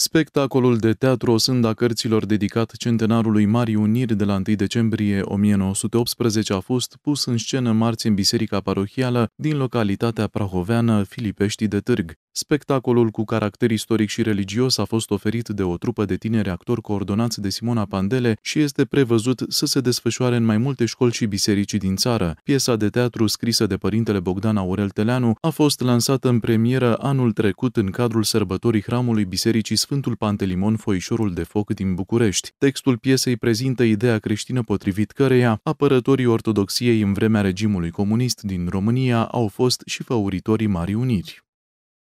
Spectacolul de teatru Osânda cărților dedicat centenarului Marii Uniri de la 1 decembrie 1918 a fost pus în scenă marți în biserica parohială din localitatea prahoveană Filipești de Târg. Spectacolul cu caracter istoric și religios a fost oferit de o trupă de tineri actori coordonați de Simona Pandele și este prevăzut să se desfășoare în mai multe școli și biserici din țară. Piesa de teatru scrisă de părintele Bogdan Aurel Teleanu a fost lansată în premieră anul trecut în cadrul sărbătorii hramului Bisericii Sfântul Pantelimon Foișorul de Foc din București. Textul piesei prezintă ideea creștină potrivit căreia apărătorii ortodoxiei în vremea regimului comunist din România au fost și făuritorii mari Uniri.